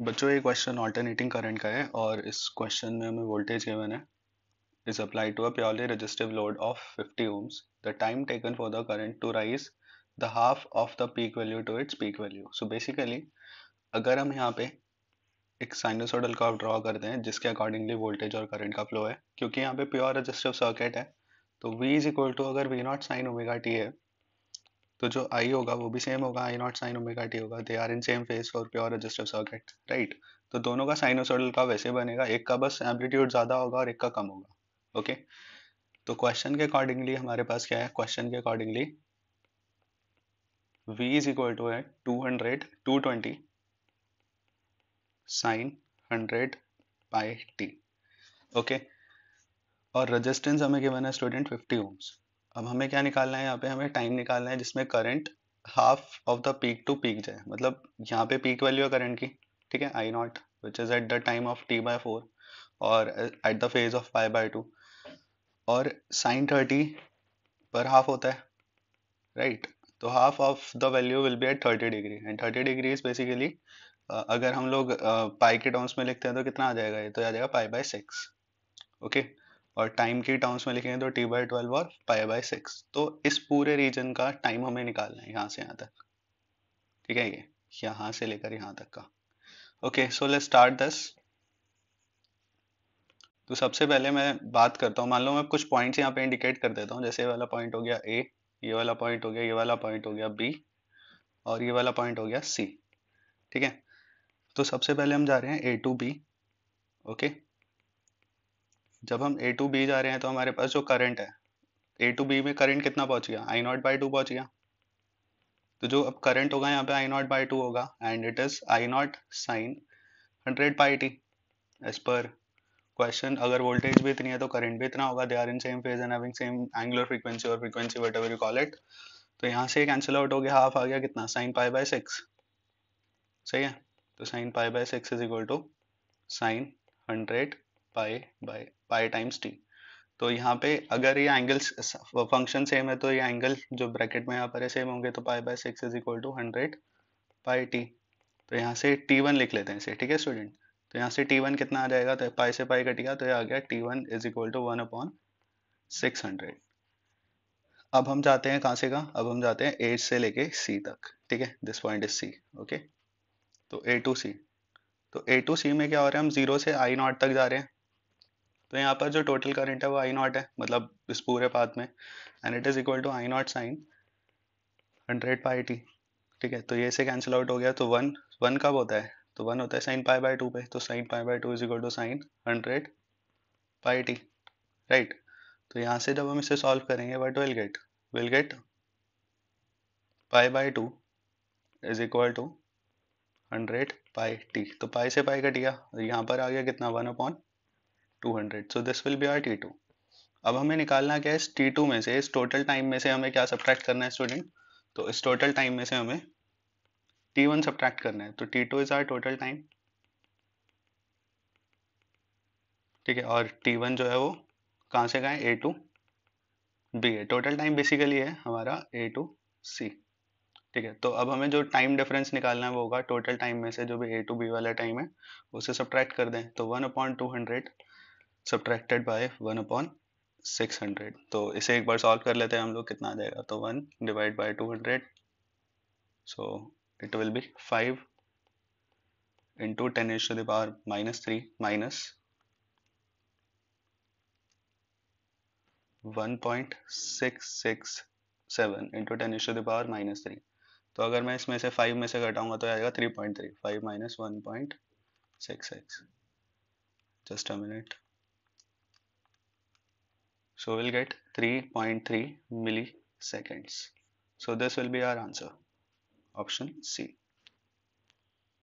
बच्चों ये question alternating current का है और इस क्वेश्चन में हमें वोल्टेज गिवन है is apply to a purely resistive load of 50 ohms the time taken for the current to rise the half of the peak value to its peak value so basically अगर हम यहाँ पे एक sinusoidal का draw करते हैं जिसके accordingly voltage और करंट का फ्लो है क्योंकि यहाँ पे प्योर रजिस्टिव सर्किट है तो वी इज इक्वल टू अगर V naught sine omega T है तो जो आई होगा वो भी सेम होगा I naught sine omega T होगा they are in same phase for pure resistor circuit right तो दोनों का साइनोसॉइडल का वैसे बनेगा एक का बस एम्पलीट्यूड ज़्यादा होगा और एक का कम होगा ओके तो क्वेश्चन के अकॉर्डिंगली हमारे पास क्या है क्वेश्चन के accordingly v is equal to है two hundred two twenty sine hundred by T okay और रेजिस्टेंस हमें गिवन है स्टूडेंट 50 ओम्स अब हमें क्या निकालना है यहाँ पे हमें टाइम निकालना है जिसमें current half of the peak to peak जाए मतलब यहाँ पे पीक वैल्यू है करंट की ठीक है I naught which is at the time of T by four और at the phase of pi by two और साइन थर्टी पर हाफ होता है राइट right? तो half of the value will be at thirty degree and thirty degree is basically अगर हम लोग पाई के टर्म्स में लिखते हैं तो कितना आ जाएगा ये तो आ जाएगा pi by six okay okay. और टाइम की टर्म्स में लिखेंगे तो टी बाई ट्वेल्व और पाई बाई सिक्स तो इस पूरे रीजन का टाइम हमें निकालना है यहाँ से यहाँ तक ठीक है ये यहाँ से लेकर यहाँ तक का ओके सो लेट स्टार्ट दस तो सबसे पहले मैं बात करता हूँ मान लो मैं कुछ पॉइंट्स यहाँ पे इंडिकेट कर देता हूँ जैसे ये वाला पॉइंट हो गया ए ये वाला पॉइंट हो गया ये वाला पॉइंट हो गया बी और ये वाला पॉइंट हो गया सी ठीक है तो सबसे पहले हम जा रहे हैं ए टू बी ओके जब हम ए टू बी जा रहे हैं तो हमारे पास जो करंट है ए टू बी में करंट कितना पहुंच गया आई नॉट बाई टू पहुंच गया तो जो अब करंट होगा यहाँ पे आई नॉट बाई टू होगा and it is I naught sine hundred by T as per question अगर वोल्टेज भी इतनी है तो करंट भी इतना होगा they are in same phase and same angular frequency और frequency whatever you call it तो यहाँ से कैंसिल आउट हो गया हाफ आ गया कितना साइन पाई बाय सिक्स सही है तो sine pi by six is equal to sine hundred pi by pi times T तो यहाँ पे अगर ये एंगल फंक्शन सेम है तो ये एंगल जो ब्रैकेट में यहाँ पर सेम होंगे तो pi by six is equal to hundred pi T तो यहाँ से टी वन लिख लेते हैं इसे ठीक है स्टूडेंट तो यहाँ से टी वन कितना आ जाएगा तो पाई से पाई कटिया तो ये आ गया T one is equal to one upon six hundred अब हम जाते हैं कहाँ से कहाँ अब हम जाते हैं एट से लेके सी तक ठीक है this point is C okay तो ए टू सी तो ए टू सी में क्या हो रहा है हम जीरो से आई नॉट तक जा रहे हैं तो यहाँ पर जो टोटल करंट है वो आई नॉट है मतलब इस पूरे पाथ में and it is equal to I naught sine hundred pi T ठीक है तो ये से कैंसिल आउट हो गया तो वन वन कब होता है तो वन होता है साइन पाई बाई टू पे तो sine pi by two is equal to sine hundred pi T right तो यहाँ से जब हम इसे सॉल्व करेंगे what will get will get pi by two is equal to hundred pi T तो पाई से पाई कट गया यहाँ पर आ गया कितना one upon 200 so this will be our T two अब हमें निकालना क्या है इस टी टू में से इस टोटल टाइम में से हमें क्या सब्ट्रैक्ट करना है स्टूडेंट तो इस टोटल टाइम में से हमें टी वन सब्ट्रैक्ट करना है तो T two is our total time ठीक है और टी वन जो है वो कहाँ से गए ए टू बी है टोटल टाइम बेसिकली है हमारा ए टू सी ठीक है तो अब हमें जो टाइम डिफरेंस निकालना है वो होगा टोटल टाइम में से जो भी ए टू बी वाला टाइम है उसे सब्ट्रैक्ट कर दें तो one upon two hundred subtracted by one upon six hundred तो इसे एक बार सॉल्व कर लेते हैं हम लोग कितना आ जाएगा तो one divide by two hundred so it will be five into ten is to the power minus three minus one point six six seven into ten is to the power minus three तो अगर मैं इसमें से फाइव में से घटाऊंगा तो आएगा three point three five minus one point six six just a minute So we'll get 3.3 milliseconds. So this will be our answer, option C.